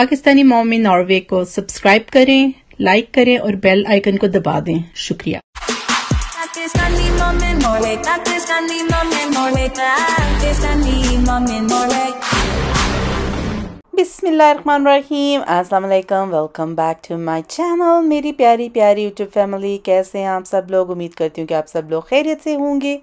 पाकिस्तानी मोमी नॉर्वे को सब्सक्राइब करें लाइक करें और बेल आइकन को दबा दें शुक्रिया Pakistani welcome back to my channel मेरी प्यारी प्यारी यूट्यूब फैमिली कैसे हैं आप सब लोग उम्मीद करती हूँ कि आप सब लोग खैरियत से होंगे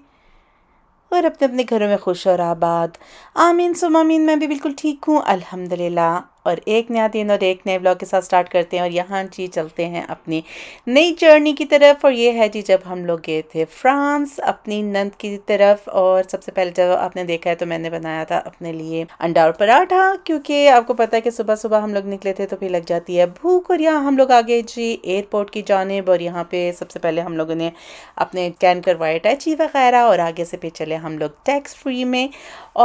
और अपने अपने घरों में खुश और आबाद आमीन सुमामीन मैं भी बिल्कुल ठीक हूँ अल्हम्दुलिल्लाह और एक नया दिन और एक नए ब्लॉग के साथ स्टार्ट करते हैं और यहाँ जी चलते हैं अपनी नई जर्नी की तरफ और ये है जी जब हम लोग गए थे फ्रांस अपनी नंद की तरफ और सबसे पहले जब आपने देखा है तो मैंने बनाया था अपने लिए अंडा और पराठा क्योंकि आपको पता है कि सुबह सुबह हम लोग निकले थे तो फिर लग जाती है भूख और यहाँ हम लोग आगे जी एयरपोर्ट की जानब और यहाँ पे सबसे पहले हम लोगों ने अपने कैन करवाए टैची वगैरह और आगे से फिर चले हम लोग टैक्स फ्री में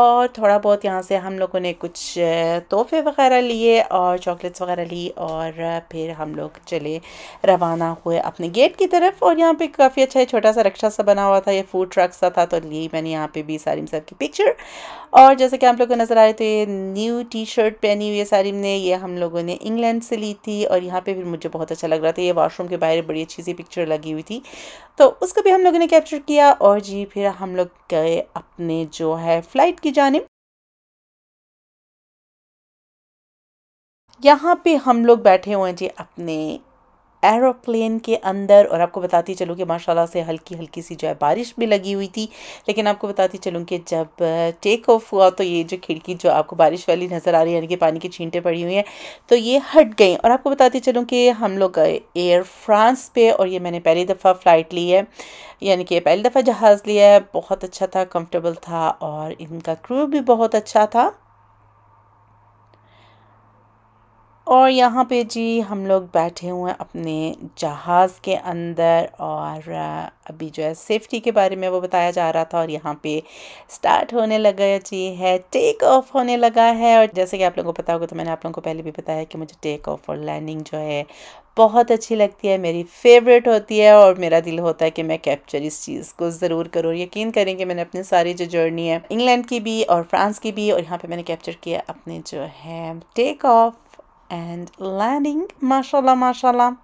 और थोड़ा बहुत यहाँ से हम लोगों ने कुछ तोहफे वगैरह लिए और चॉकलेट्स वगैरह ली और फिर हम लोग चले रवाना हुए अपने गेट की तरफ और यहाँ पे काफ़ी अच्छा है छोटा सा रक्षा सा बना हुआ था ये फूड ट्रक सा था तो ली मैंने यहाँ पे भी सारिम साहब की पिक्चर और जैसे कि आप लोग को नज़र आए तो ये न्यू टी शर्ट पहनी हुई है सारिम ने ये हम लोगों ने इंग्लैंड से ली थी और यहाँ पर भी मुझे बहुत अच्छा लग रहा था ये वाशरूम के बाहर बड़ी अच्छी सी पिक्चर लगी हुई थी तो उसको भी हम लोगों ने कैप्चर किया और जी फिर हम लोग गए अपने जो है फ़्लाइट की जानब यहाँ पे हम लोग बैठे हुए हैं जी अपने एरोप्लेन के अंदर और आपको बताती चलूँ कि माशाल्लाह से हल्की हल्की सी जो है बारिश भी लगी हुई थी लेकिन आपको बताती चलूँ कि जब टेक ऑफ हुआ तो ये जो खिड़की जो आपको बारिश वाली नज़र आ रही है यानी कि पानी की छींटें पड़ी हुई हैं तो ये हट गई और आपको बताती चलूँ कि हम लोग गए एयर फ्रांस पे और ये मैंने पहली दफ़ा फ़्लाइट ली है यानी कि पहली दफ़ा जहाज़ लिया है बहुत अच्छा था कम्फर्टेबल था और इनका क्रू भी बहुत अच्छा था और यहाँ पे जी हम लोग बैठे हुए हैं अपने जहाज़ के अंदर और अभी जो है सेफ्टी के बारे में वो बताया जा रहा था और यहाँ पे स्टार्ट होने लगा जी है टेक ऑफ होने लगा है और जैसे कि आप लोगों को पता होगा तो मैंने आप लोगों को पहले भी बताया कि मुझे टेक ऑफ और लैंडिंग जो है बहुत अच्छी लगती है मेरी फेवरेट होती है और मेरा दिल होता है कि मैं कैप्चर इस चीज़ को ज़रूर करूँ यकीन करें कि मैंने अपने सारी जो जर्नी है इंग्लैंड की भी और फ्रांस की भी और यहाँ पे मैंने कैप्चर किया अपने जो है टेक ऑफ एंड लैंडिंग माशाल्लाह माशाल्लाह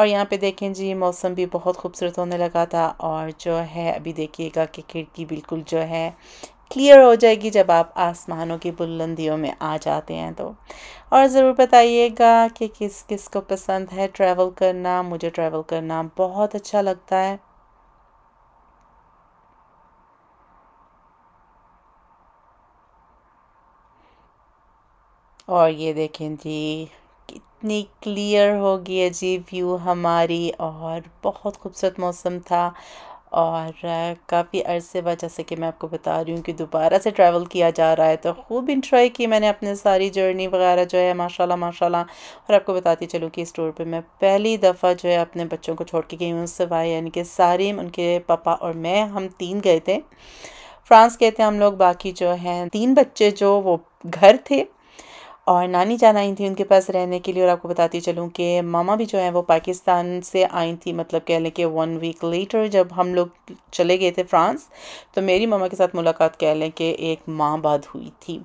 और यहाँ पे देखें जी मौसम भी बहुत खूबसूरत होने लगा था और जो है अभी देखिएगा कि खिड़की बिल्कुल जो है क्लियर हो जाएगी जब आप आसमानों की बुलंदियों में आ जाते हैं तो और ज़रूर बताइएगा कि किस किस को पसंद है ट्रैवल करना मुझे ट्रैवल करना बहुत अच्छा लगता है और ये देखें जी कितनी क्लियर होगी अजीब व्यू हमारी और बहुत खूबसूरत मौसम था और काफ़ी अरसे बाद जैसे कि मैं आपको बता रही हूँ कि दोबारा से ट्रैवल किया जा रहा है तो खूब इंजॉय की मैंने अपने सारी जर्नी वगैरह जो है माशाल्लाह माशाल्लाह और आपको बताती चलूँ कि इस टूर पे मैं पहली दफ़ा जो है अपने बच्चों को छोड़ के गई हूँ सिवाय यानी कि सारिम उनके पापा और मैं हम तीन गए थे फ्रांस गए थे हम लोग बाकी जो हैं तीन बच्चे जो वो घर थे और नानी जान आई थी उनके पास रहने के लिए और आपको बताती चलूँ कि मामा भी जो है वो पाकिस्तान से आई थी मतलब कह लें कि वन वीक लेटर जब हम लोग चले गए थे फ्रांस तो मेरी मामा के साथ मुलाकात कह लें कि एक माह बाद हुई थी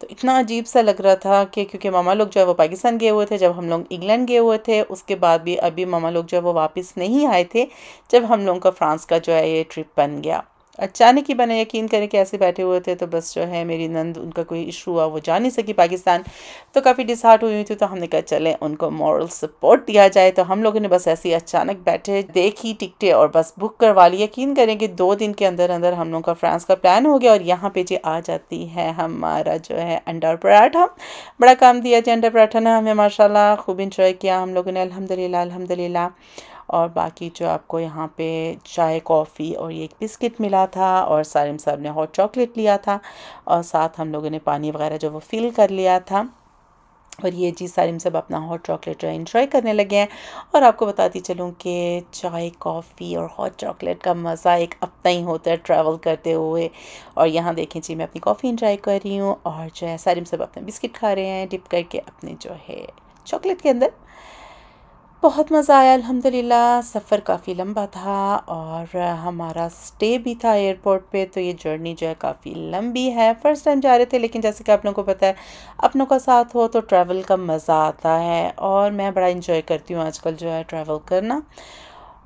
तो इतना अजीब सा लग रहा था कि क्योंकि मामा लोग जो है वो पाकिस्तान गए हुए थे जब हम लोग इंग्लैंड गए हुए थे उसके बाद भी अभी मामा लोग जो है वो वापस नहीं आए थे जब हम लोगों का फ्रांस का जो है ये ट्रिप बन गया अचानक ही मैंने यकीन करें कि ऐसे बैठे हुए थे तो बस जो है मेरी नंद उनका कोई इशू हुआ वो जा नहीं सकी पाकिस्तान तो काफ़ी डिसहार्ट हुई थी तो हमने कहा चले उनको मॉरल सपोर्ट दिया जाए तो हम लोगों ने बस ऐसे ही अचानक बैठे देखी टिकटें और बस बुक करवा ली यकीन करें कि दो दिन के अंदर अंदर हम लोगों का फ्रांस का प्लान हो गया और यहाँ पे जी आ जाती है हमारा जो है अंडा पराठा बड़ा काम दिया जी अंडा पराठा ने हमें माशाला खूब इंजॉय किया हम लोगों ने अलहमदिल्ला अलहमदिल्ला और बाकी जो आपको यहाँ पे चाय कॉफ़ी और ये एक बिस्किट मिला था और सारिम साहब ने हॉट चॉकलेट लिया था और साथ हम लोगों ने पानी वगैरह जो वो फिल कर लिया था और ये जी सारिम सब अपना हॉट चॉकलेट जो है इन्जॉय करने लगे हैं और आपको बताती चलूँ कि चाय कॉफ़ी और हॉट चॉकलेट का मज़ा एक अपना ही होता है ट्रैवल करते हुए और यहाँ देखें जी मैं अपनी कॉफ़ी इन्जॉय कर रही हूँ और जो है सारिम सब अपने बिस्किट खा रहे हैं डिप करके अपने जो है चॉकलेट के अंदर बहुत मज़ा आया अल्हम्दुलिल्लाह सफ़र काफ़ी लंबा था और हमारा स्टे भी था एयरपोर्ट पे तो ये जर्नी जो है काफ़ी लंबी है फ़र्स्ट टाइम जा रहे थे लेकिन जैसे कि आप लोगों को पता है अपनों का साथ हो तो ट्रैवल का मज़ा आता है और मैं बड़ा इन्जॉय करती हूँ आजकल जो है ट्रैवल करना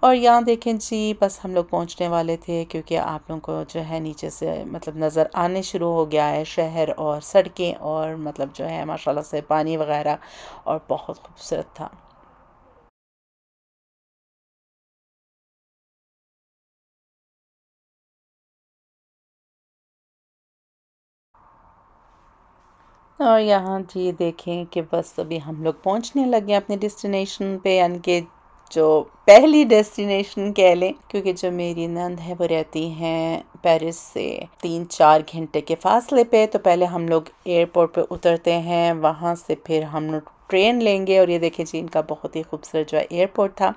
और यहाँ देखें जी बस हम लोग पहुँचने वाले थे क्योंकि आप लोगों को जो है नीचे से मतलब नज़र आने शुरू हो गया है शहर और सड़कें और मतलब जो है माशाल्लाह से पानी वगैरह और बहुत खूबसूरत था और यहाँ जी देखें कि बस अभी हम लोग पहुँचने लगे अपने डेस्टिनेशन पे यानी कि जो पहली डेस्टिनेशन कह लें क्योंकि जो मेरी नंद है वो रहती हैं पेरिस से तीन चार घंटे के फासले पे तो पहले हम लोग एयरपोर्ट पे उतरते हैं वहाँ से फिर हम लोग ट्रेन लेंगे और ये देखें जी इनका बहुत ही खूबसूरत जो है एयरपोर्ट था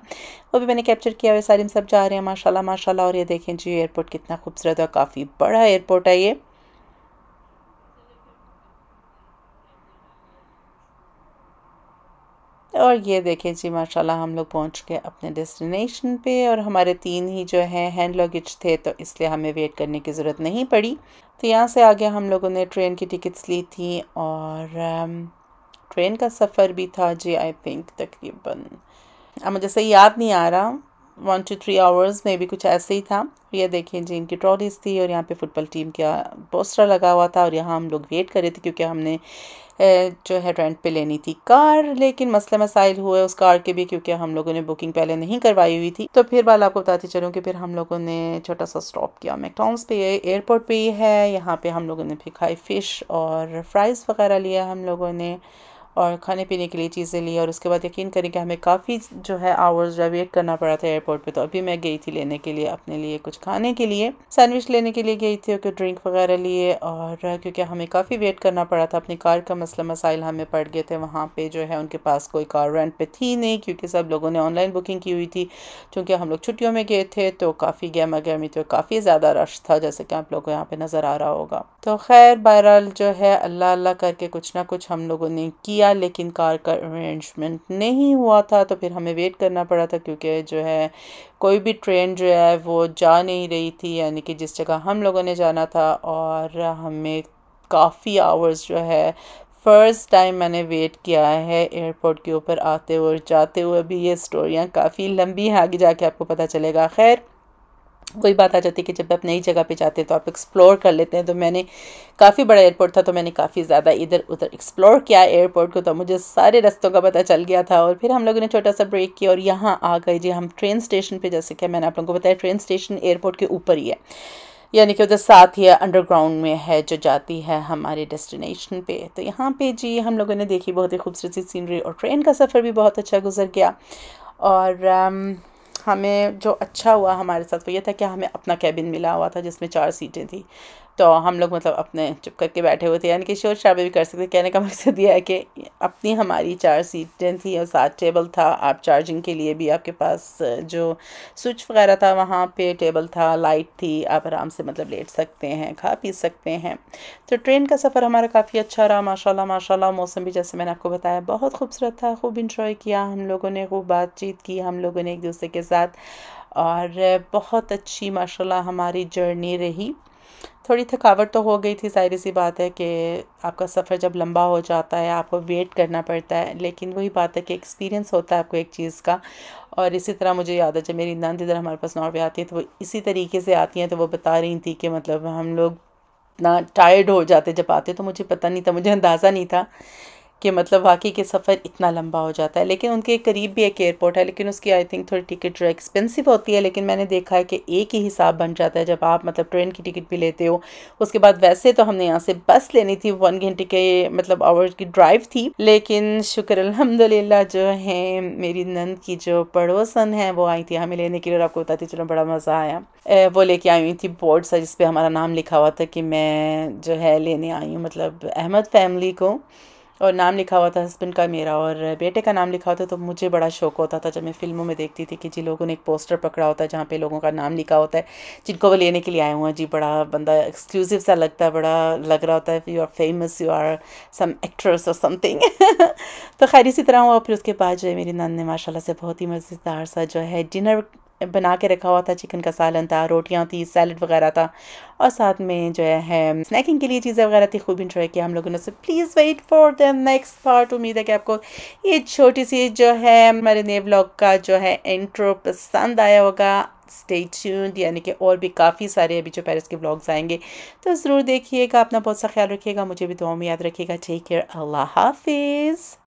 वो भी मैंने कैप्चर किया हुआ सारे हम सब जा रहे हैं माशाल्लाह माशाल्लाह और ये देखें जी एयरपोर्ट कितना खूबसूरत और काफ़ी बड़ा एयरपोर्ट है ये और ये देखें जी माशाल्लाह हम लोग पहुंच गए अपने डेस्टिनेशन पे और हमारे तीन ही जो है हैंड लगेज थे तो इसलिए हमें वेट करने की ज़रूरत नहीं पड़ी तो यहाँ से आगे हम लोगों ने ट्रेन की टिकट्स ली थी और ट्रेन um, का सफ़र भी था जी आई थिंक तकरीबन अब मुझे सही याद नहीं आ रहा वन टू थ्री आवर्स में भी कुछ ऐसे ही था ये देखिए जी इनकी ट्रॉलीज थी और यहाँ पे फुटबॉल टीम का पोस्टर लगा हुआ था और यहाँ हम लोग वेट कर रहे थे क्योंकि हमने जो है रेंट पे लेनी थी कार लेकिन मसले मसाइल हुए उस कार के भी क्योंकि हम लोगों ने बुकिंग पहले नहीं करवाई हुई थी तो फिर बाल आपको बताती चलूँ कि फिर हम लोगों ने छोटा सा स्टॉप किया मैकटॉन्स पे एयरपोर्ट पे है यहाँ पे हम लोगों ने फिर खाई फ़िश और फ्राइज़ वगैरह लिया हम लोगों ने और खाने पीने के लिए चीज़ें ली और उसके बाद यकीन करें कि हमें काफ़ी जो है आवर्स जो वेट करना पड़ा था एयरपोर्ट पे तो अभी मैं गई थी लेने के लिए अपने लिए कुछ खाने के लिए सैंडविच लेने के लिए गई थी और ड्रिंक वगैरह लिए और क्योंकि हमें काफ़ी वेट करना पड़ा था अपनी कार का मसला मसाइल हमें पड़ गए थे वहाँ पर जो है उनके पास कोई कार रेंट पर थी नहीं क्योंकि सब लोगों ने ऑनलाइन बुकिंग की हुई थी चूँकि हम लोग छुट्टियों में गए थे तो काफ़ी गहमा गहमी तो काफ़ी ज़्यादा रश था जैसे कि आप लोगों को यहाँ पर नज़र आ रहा होगा तो खैर बहरहाल जो है अल्लाह अल्लाह करके कुछ ना कुछ हम लोगों ने किया किया लेकिन कार का अरेंजमेंट नहीं हुआ था तो फिर हमें वेट करना पड़ा था क्योंकि जो है कोई भी ट्रेन जो है वो जा नहीं रही थी यानी कि जिस जगह हम लोगों ने जाना था और हमें काफ़ी आवर्स जो है फ़र्स्ट टाइम मैंने वेट किया है एयरपोर्ट के ऊपर आते और जाते हुए भी ये स्टोरियाँ काफ़ी लंबी हैं आगे जाके आपको पता चलेगा खैर कोई बात आ जाती है कि जब आप नई जगह पे जाते हैं तो आप एक्सप्लोर कर लेते हैं तो मैंने काफ़ी बड़ा एयरपोर्ट था तो मैंने काफ़ी ज़्यादा इधर उधर एक्सप्लोर किया एयरपोर्ट को तो मुझे सारे रास्तों का पता चल गया था और फिर हम लोगों ने छोटा सा ब्रेक किया और यहाँ आ गए जी हम ट्रेन स्टेशन पर जैसे कि मैंने आप लोगों को बताया ट्रेन स्टेशन एयरपोर्ट के ऊपर ही है यानी कि उधर साथ ही अंडरग्राउंड में है जो जाती है हमारे डेस्टिनेशन पे तो यहाँ पे जी हम लोगों ने देखी बहुत ही खूबसूरत सी सीनरी और ट्रेन का सफ़र भी बहुत अच्छा गुजर गया और um, हमें जो अच्छा हुआ हमारे साथ वो ये था कि हमें अपना कैबिन मिला हुआ था जिसमें चार सीटें थी तो हम लोग मतलब अपने चुप करके बैठे हुए थे यानी कि शोर शराबे भी कर सकते कहने का मकसद ये है कि अपनी हमारी चार सीटें थी और सात टेबल था आप चार्जिंग के लिए भी आपके पास जो स्विच वगैरह था वहाँ पे टेबल था लाइट थी आप आराम से मतलब लेट सकते हैं खा पी सकते हैं तो ट्रेन का सफ़र हमारा काफ़ी अच्छा रहा माशाल्लाह माशाल्लाह मौसम भी जैसे मैंने आपको बताया बहुत खूबसूरत था खूब इंजॉय किया हम लोगों ने खूब बातचीत की हम लोगों ने एक दूसरे के साथ और बहुत अच्छी माशा हमारी जर्नी रही थोड़ी थकावट तो हो गई थी जाहिर सी बात है कि आपका सफ़र जब लंबा हो जाता है आपको वेट करना पड़ता है लेकिन वही बात है कि एक्सपीरियंस होता है आपको एक चीज़ का और इसी तरह मुझे याद है जब मेरी नंद इधर हमारे पास नॉर्वे आती है तो वो इसी तरीके से आती हैं तो वो बता रही थी कि मतलब हम लोग ना टायर्ड हो जाते जब आते तो मुझे पता नहीं था मुझे अंदाज़ा नहीं था कि मतलब वाकई के सफ़र इतना लंबा हो जाता है लेकिन उनके करीब भी एक एयरपोर्ट है लेकिन उसकी आई थिंक थोड़ी टिकट जो एक्सपेंसिव होती है लेकिन मैंने देखा है कि एक ही हिसाब बन जाता है जब आप मतलब ट्रेन की टिकट भी लेते हो उसके बाद वैसे तो हमने यहाँ से बस लेनी थी वन घंटे के मतलब आवर्स की ड्राइव थी लेकिन शुक्र अलहमदिल्ला जो है मेरी नंद की जो पड़ोसन है वो आई थी हमें लेने के लिए और आपको बताती चलो बड़ा मज़ा आया वो लेके आई हुई थी बोर्ड सा जिस पर हमारा नाम लिखा हुआ था कि मैं जो है लेने आई हूँ मतलब अहमद फैमिली को और नाम लिखा हुआ था हस्बैंड का मेरा और बेटे का नाम लिखा होता तो मुझे बड़ा शौक होता था जब मैं फिल्मों में देखती थी कि जी लोगों ने एक पोस्टर पकड़ा होता है जहाँ पे लोगों का नाम लिखा होता है जिनको वो लेने के लिए आए हुए हैं जी बड़ा बंदा एक्सक्लूसिव सा लगता है बड़ा लग रहा होता है you are famous you are some actress और समथिंग तो खैर इसी तरह हुआ फिर उसके बाद जो है मेरी नंद ने माशाला से बहुत ही मज़ेदार सा जो है डिनर बना के रखा हुआ था चिकन का सालन था रोटियाँ थी सैलड वगैरह था और साथ में जो है स्नैकिंग के लिए चीज़ें वगैरह थी खूब इंजॉय किया हम लोगों ने please wait for the next part उम्मीद है कि आपको ये छोटी सी जो है हमारे नए ब्लॉग का जो है इंट्रो पसंद आया होगा स्टे ट्यून्ड यानी कि और भी काफ़ी सारे अभी जो पेरिस के ब्लॉग्स आएंगे तो ज़रूर देखिएगा अपना बहुत सा ख्याल रखिएगा मुझे भी दुआ में याद रखिएगा टेक केयर अल्लाह हाफिज़